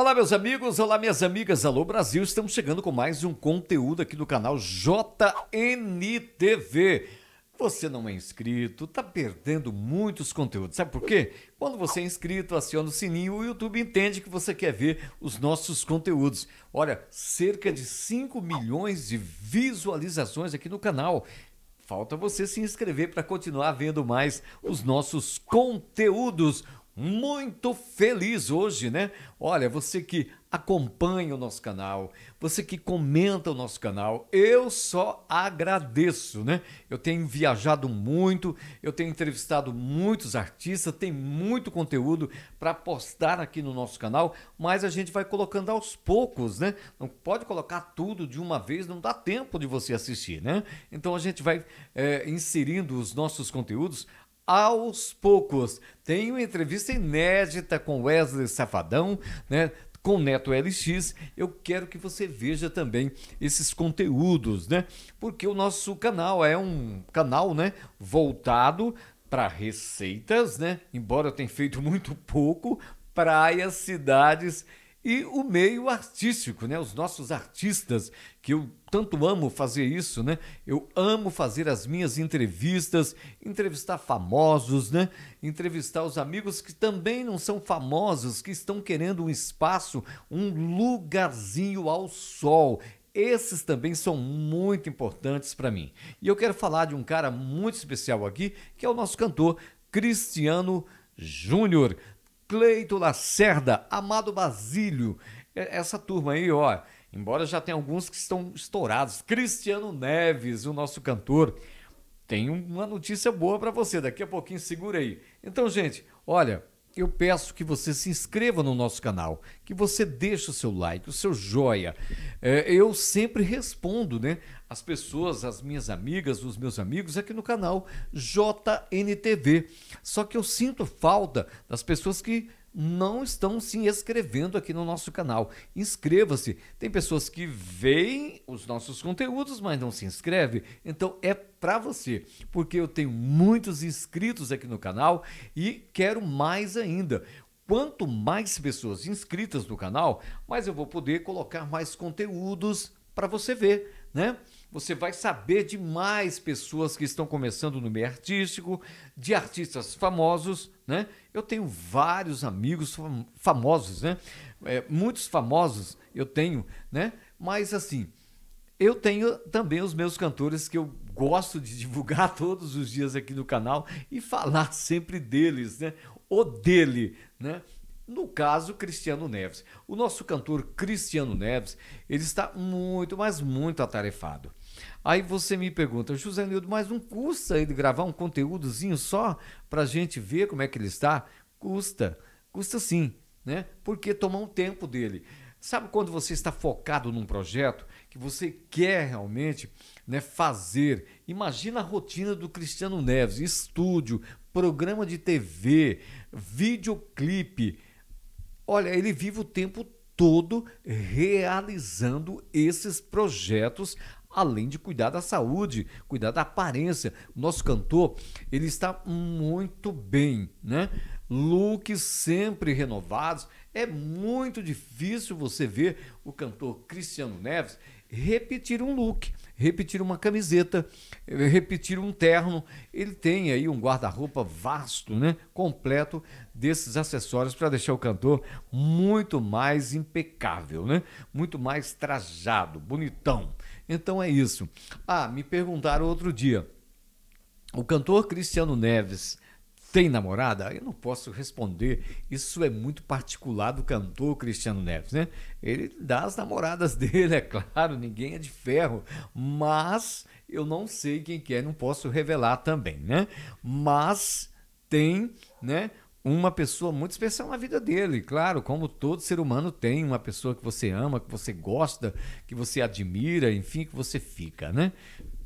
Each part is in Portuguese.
Olá, meus amigos, olá, minhas amigas, alô Brasil, estamos chegando com mais um conteúdo aqui do canal JNTV. Você não é inscrito, tá perdendo muitos conteúdos. Sabe por quê? Quando você é inscrito, aciona o sininho, o YouTube entende que você quer ver os nossos conteúdos. Olha, cerca de 5 milhões de visualizações aqui no canal. Falta você se inscrever para continuar vendo mais os nossos conteúdos muito feliz hoje, né? Olha, você que acompanha o nosso canal, você que comenta o nosso canal, eu só agradeço, né? Eu tenho viajado muito, eu tenho entrevistado muitos artistas, tem muito conteúdo para postar aqui no nosso canal, mas a gente vai colocando aos poucos, né? Não pode colocar tudo de uma vez, não dá tempo de você assistir, né? Então a gente vai é, inserindo os nossos conteúdos aos poucos. Tem uma entrevista inédita com Wesley Safadão, né? com Neto LX, eu quero que você veja também esses conteúdos, né? Porque o nosso canal é um canal, né, voltado para receitas, né? Embora eu tenha feito muito pouco, praias, cidades e o meio artístico, né? Os nossos artistas, que eu tanto amo fazer isso, né? Eu amo fazer as minhas entrevistas, entrevistar famosos, né? Entrevistar os amigos que também não são famosos, que estão querendo um espaço, um lugarzinho ao sol. Esses também são muito importantes para mim. E eu quero falar de um cara muito especial aqui, que é o nosso cantor Cristiano Júnior. Cleito Lacerda, Amado Basílio. Essa turma aí, ó. Embora já tenha alguns que estão estourados. Cristiano Neves, o nosso cantor. Tem uma notícia boa para você. Daqui a pouquinho segura aí. Então, gente, olha, eu peço que você se inscreva no nosso canal, que você deixe o seu like, o seu joia. É, eu sempre respondo, né? As pessoas, as minhas amigas, os meus amigos aqui no canal JNTV. Só que eu sinto falta das pessoas que não estão se inscrevendo aqui no nosso canal. Inscreva-se. Tem pessoas que veem os nossos conteúdos, mas não se inscreve. Então é para você, porque eu tenho muitos inscritos aqui no canal e quero mais ainda. Quanto mais pessoas inscritas no canal, mais eu vou poder colocar mais conteúdos para você ver, né? Você vai saber de mais pessoas que estão começando no meio artístico, de artistas famosos, né? Eu tenho vários amigos fam famosos, né? É, muitos famosos eu tenho, né? Mas assim, eu tenho também os meus cantores que eu gosto de divulgar todos os dias aqui no canal e falar sempre deles, né? O dele, né? No caso, Cristiano Neves. O nosso cantor Cristiano Neves, ele está muito, mas muito atarefado. Aí você me pergunta, José Nildo, mas não custa ele gravar um conteúdozinho só para a gente ver como é que ele está? Custa, custa sim, né? Porque tomar um tempo dele. Sabe quando você está focado num projeto que você quer realmente né, fazer? Imagina a rotina do Cristiano Neves: estúdio, programa de TV, videoclipe. Olha, ele vive o tempo todo realizando esses projetos além de cuidar da saúde, cuidar da aparência. O nosso cantor, ele está muito bem, né? Looks sempre renovados. É muito difícil você ver o cantor Cristiano Neves repetir um look repetir uma camiseta, eh, repetir um terno. Ele tem aí um guarda-roupa vasto, né? Completo desses acessórios para deixar o cantor muito mais impecável, né? Muito mais trajado, bonitão. Então é isso. Ah, me perguntaram outro dia. O cantor Cristiano Neves tem namorada? Eu não posso responder. Isso é muito particular do cantor Cristiano Neves, né? Ele dá as namoradas dele, é claro, ninguém é de ferro, mas eu não sei quem que é, não posso revelar também, né? Mas tem, né? uma pessoa muito especial na vida dele, claro, como todo ser humano tem uma pessoa que você ama, que você gosta, que você admira, enfim, que você fica, né?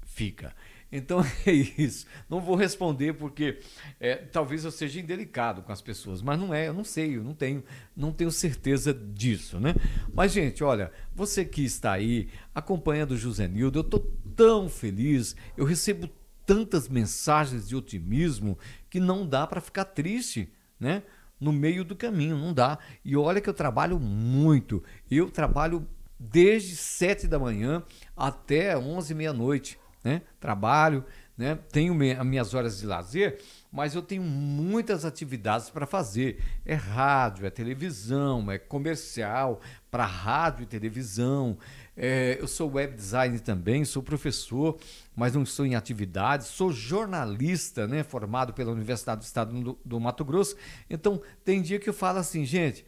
Fica. Então é isso. Não vou responder porque é, talvez eu seja indelicado com as pessoas, mas não é, eu não sei, eu não tenho, não tenho certeza disso, né? Mas gente, olha, você que está aí acompanhando o José Nildo, eu estou tão feliz, eu recebo tantas mensagens de otimismo que não dá para ficar triste, né? No meio do caminho, não dá. E olha que eu trabalho muito. Eu trabalho desde 7 da manhã até 11 meia-noite né? Trabalho, né? Tenho as minhas horas de lazer, mas eu tenho muitas atividades para fazer. É rádio, é televisão, é comercial para rádio e televisão. É, eu sou web designer também, sou professor, mas não estou em atividade. Sou jornalista, né? Formado pela Universidade do Estado do, do Mato Grosso. Então, tem dia que eu falo assim, gente,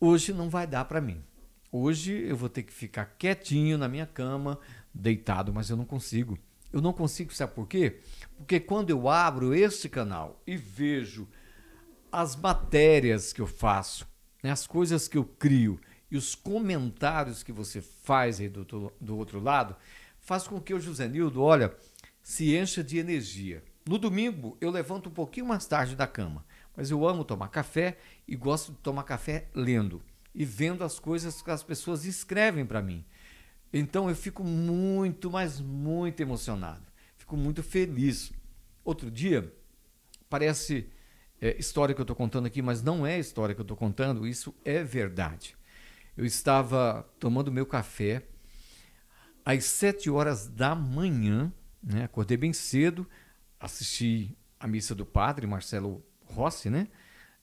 hoje não vai dar para mim. Hoje eu vou ter que ficar quietinho na minha cama, deitado, mas eu não consigo. Eu não consigo, sabe por quê? Porque quando eu abro este canal e vejo as matérias que eu faço, né, as coisas que eu crio e os comentários que você faz aí do, do outro lado, faz com que o José Nildo, olha, se encha de energia. No domingo, eu levanto um pouquinho mais tarde da cama, mas eu amo tomar café e gosto de tomar café lendo e vendo as coisas que as pessoas escrevem para mim. Então eu fico muito, mas muito emocionado. Fico muito feliz. Outro dia, parece é, história que eu estou contando aqui, mas não é história que eu estou contando, isso é verdade. Eu estava tomando meu café às sete horas da manhã, né? acordei bem cedo, assisti a missa do padre Marcelo Rossi, né?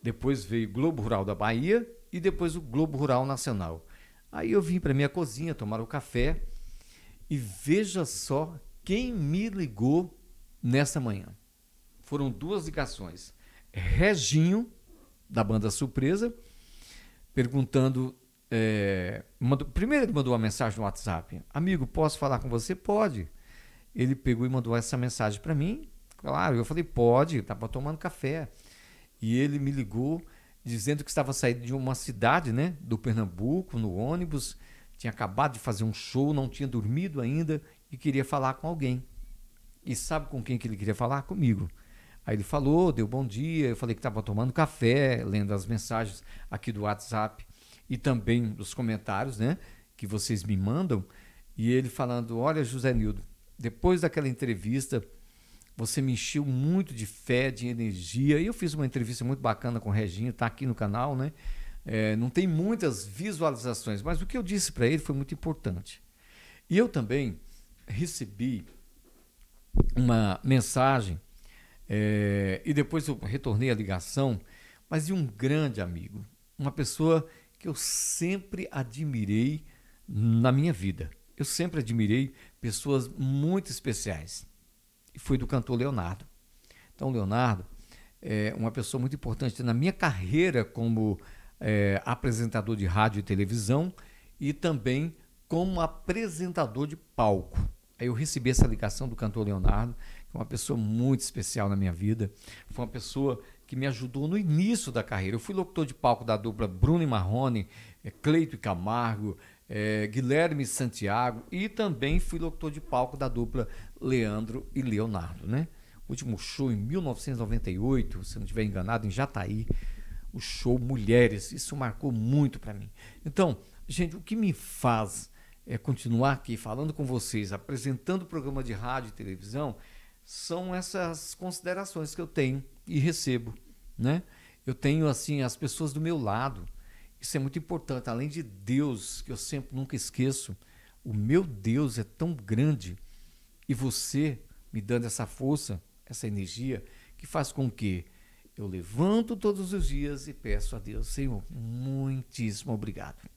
depois veio Globo Rural da Bahia e depois o Globo Rural Nacional. Aí eu vim para minha cozinha tomar o café e veja só quem me ligou nessa manhã. Foram duas ligações. Reginho, da banda Surpresa, perguntando. É, mandou, primeiro ele mandou uma mensagem no WhatsApp: Amigo, posso falar com você? Pode. Ele pegou e mandou essa mensagem para mim. Claro, eu falei: Pode, estava tá tomando café. E ele me ligou dizendo que estava saindo de uma cidade, né, do Pernambuco, no ônibus, tinha acabado de fazer um show, não tinha dormido ainda e queria falar com alguém. E sabe com quem que ele queria falar? Comigo. Aí ele falou, deu bom dia, eu falei que estava tomando café, lendo as mensagens aqui do WhatsApp e também os comentários, né, que vocês me mandam, e ele falando: "Olha, José Nildo, depois daquela entrevista, você me encheu muito de fé, de energia. E eu fiz uma entrevista muito bacana com o Reginho, está aqui no canal, né? É, não tem muitas visualizações, mas o que eu disse para ele foi muito importante. E eu também recebi uma mensagem, é, e depois eu retornei a ligação, mas de um grande amigo, uma pessoa que eu sempre admirei na minha vida. Eu sempre admirei pessoas muito especiais e foi do cantor Leonardo. Então, Leonardo é uma pessoa muito importante na minha carreira como é, apresentador de rádio e televisão e também como apresentador de palco. Aí eu recebi essa ligação do cantor Leonardo, que é uma pessoa muito especial na minha vida. Foi uma pessoa que me ajudou no início da carreira. Eu fui locutor de palco da dupla Bruno e Marrone, é, Cleito e Camargo, é, Guilherme Santiago e também fui locutor de palco da dupla Leandro e Leonardo, né? O último show em 1998, se não estiver enganado, em Jataí, o show Mulheres. Isso marcou muito para mim. Então, gente, o que me faz é, continuar aqui falando com vocês, apresentando o programa de rádio e televisão, são essas considerações que eu tenho e recebo, né? Eu tenho assim as pessoas do meu lado. Isso é muito importante. Além de Deus, que eu sempre nunca esqueço, o meu Deus é tão grande e você me dando essa força, essa energia, que faz com que eu levanto todos os dias e peço a Deus, Senhor, muitíssimo obrigado.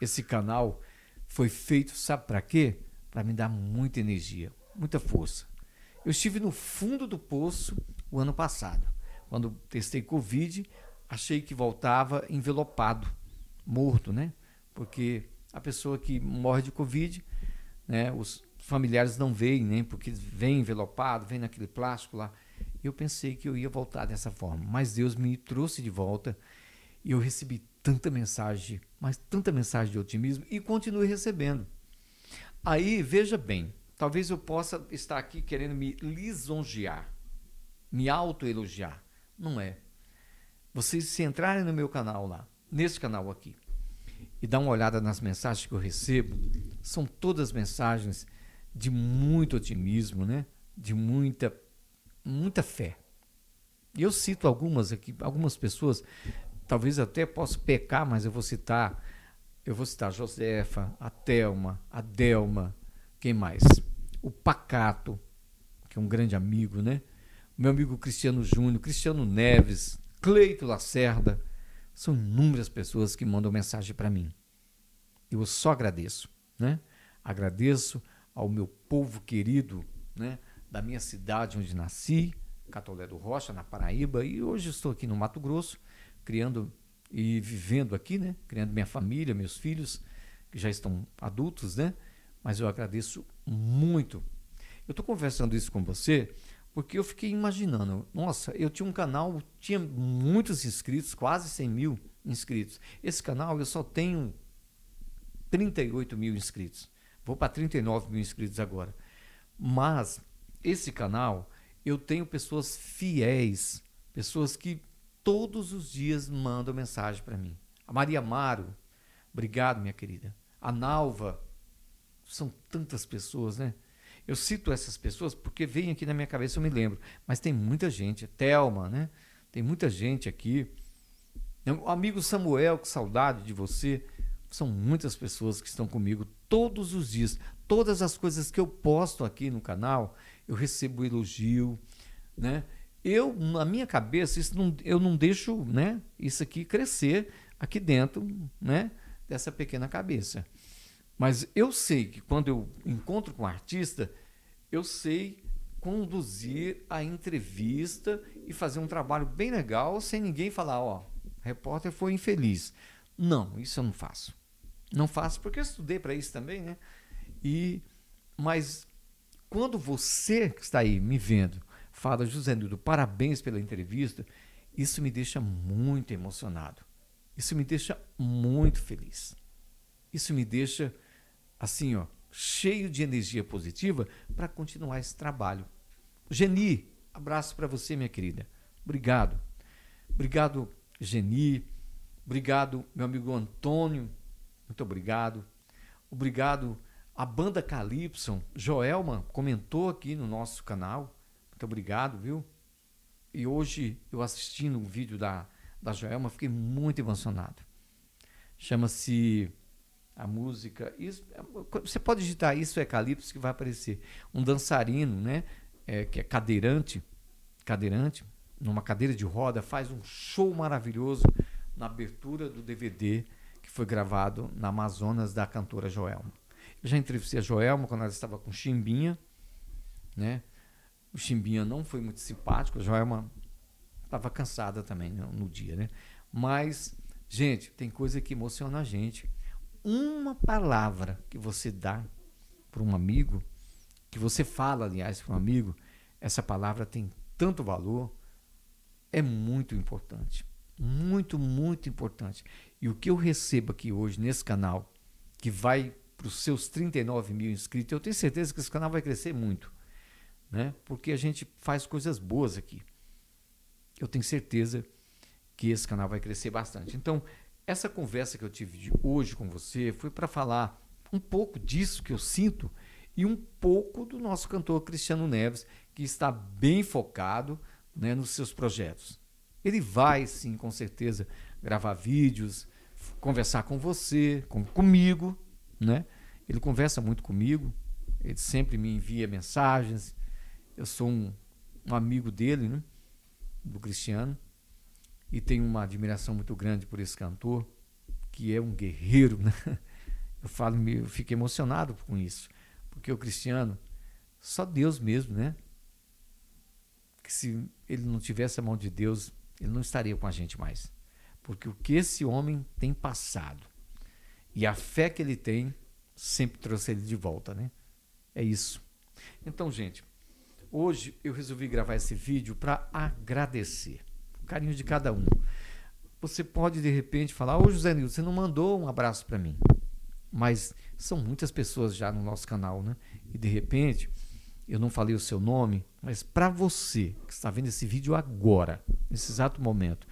Esse canal foi feito, sabe para quê? Para me dar muita energia, muita força. Eu estive no fundo do poço o ano passado, quando testei Covid, achei que voltava envelopado, morto, né? Porque a pessoa que morre de Covid, né, os, familiares não veem, né? Porque vem envelopado, vem naquele plástico lá. Eu pensei que eu ia voltar dessa forma, mas Deus me trouxe de volta e eu recebi tanta mensagem, mas tanta mensagem de otimismo e continuo recebendo. Aí, veja bem, talvez eu possa estar aqui querendo me lisonjear, me autoelogiar. Não é. Vocês se entrarem no meu canal lá, nesse canal aqui, e dar uma olhada nas mensagens que eu recebo, são todas mensagens de muito otimismo, né? de muita, muita fé. eu cito algumas aqui, algumas pessoas, talvez até posso pecar, mas eu vou citar. Eu vou citar a Josefa, a Thelma, a Delma, quem mais? O Pacato, que é um grande amigo, né? meu amigo Cristiano Júnior, Cristiano Neves, Cleito Lacerda. São inúmeras pessoas que mandam mensagem para mim. Eu só agradeço, né? Agradeço ao meu povo querido, né, da minha cidade onde nasci, Catolé do Rocha, na Paraíba, e hoje estou aqui no Mato Grosso, criando e vivendo aqui, né, criando minha família, meus filhos, que já estão adultos, né, mas eu agradeço muito. Eu estou conversando isso com você porque eu fiquei imaginando, nossa, eu tinha um canal, tinha muitos inscritos, quase 100 mil inscritos. Esse canal eu só tenho 38 mil inscritos. Vou para 39 mil inscritos agora. Mas esse canal eu tenho pessoas fiéis, pessoas que todos os dias mandam mensagem para mim. A Maria Amaro, obrigado, minha querida. A Nalva, são tantas pessoas, né? Eu cito essas pessoas porque vem aqui na minha cabeça, eu me lembro. Mas tem muita gente, a Thelma, né? Tem muita gente aqui. O amigo Samuel, que saudade de você. São muitas pessoas que estão comigo todos os dias. Todas as coisas que eu posto aqui no canal, eu recebo elogio, né? Eu, na minha cabeça, isso não, eu não deixo, né, isso aqui crescer aqui dentro, né, dessa pequena cabeça. Mas eu sei que quando eu encontro com um artista, eu sei conduzir a entrevista e fazer um trabalho bem legal sem ninguém falar, ó, repórter foi infeliz. Não, isso eu não faço. Não faço porque eu estudei para isso também, né? E mas quando você que está aí me vendo fala José Nildo, parabéns pela entrevista, isso me deixa muito emocionado. Isso me deixa muito feliz. Isso me deixa assim, ó, cheio de energia positiva para continuar esse trabalho. Geni, abraço para você, minha querida. Obrigado. Obrigado, Geni. Obrigado, meu amigo Antônio, muito obrigado. Obrigado à banda Calypso. Joelma comentou aqui no nosso canal. Muito obrigado, viu? E hoje eu assistindo um vídeo da, da Joelma, fiquei muito emocionado. Chama-se a música. Isso, é você pode digitar isso é Calypso que vai aparecer. Um dançarino, né? É, que é cadeirante, cadeirante, numa cadeira de roda, faz um show maravilhoso na abertura do DVD foi gravado na Amazonas da cantora Joelma. Eu já entrevistei a Joelma quando ela estava com Chimbinha, né? O Chimbinha não foi muito simpático, a Joelma estava cansada também no, no dia, né? Mas, gente, tem coisa que emociona a gente. Uma palavra que você dá para um amigo, que você fala, aliás, para um amigo, essa palavra tem tanto valor, é muito importante. Muito, muito importante. E o que eu recebo aqui hoje nesse canal, que vai para os seus 39 mil inscritos, eu tenho certeza que esse canal vai crescer muito, né? porque a gente faz coisas boas aqui. Eu tenho certeza que esse canal vai crescer bastante. Então, essa conversa que eu tive hoje com você foi para falar um pouco disso que eu sinto e um pouco do nosso cantor Cristiano Neves, que está bem focado né, nos seus projetos. Ele vai sim, com certeza, gravar vídeos, conversar com você, com, comigo, né? Ele conversa muito comigo, ele sempre me envia mensagens. Eu sou um, um amigo dele, né? Do Cristiano. E tenho uma admiração muito grande por esse cantor, que é um guerreiro, né? Eu falo, eu fico emocionado com isso, porque o Cristiano, só Deus mesmo, né? Que se ele não tivesse a mão de Deus, ele não estaria com a gente mais. Porque o que esse homem tem passado e a fé que ele tem sempre trouxe ele de volta, né? É isso. Então, gente, hoje eu resolvi gravar esse vídeo para agradecer o carinho de cada um. Você pode de repente falar: "Ô José Nilson, você não mandou um abraço para mim?" Mas são muitas pessoas já no nosso canal, né? E de repente, eu não falei o seu nome, mas para você que está vendo esse vídeo agora, nesse exato momento,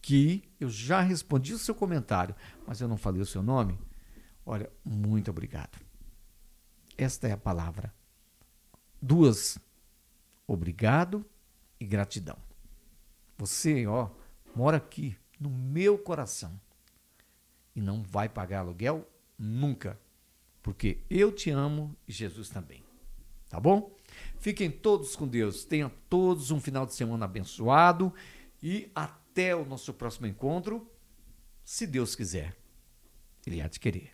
que eu já respondi o seu comentário, mas eu não falei o seu nome, olha, muito obrigado. Esta é a palavra. Duas, obrigado e gratidão. Você, ó, mora aqui no meu coração e não vai pagar aluguel nunca, porque eu te amo e Jesus também. Tá bom? Fiquem todos com Deus. Tenham todos um final de semana abençoado e até o nosso próximo encontro, se Deus quiser. Ele há de querer.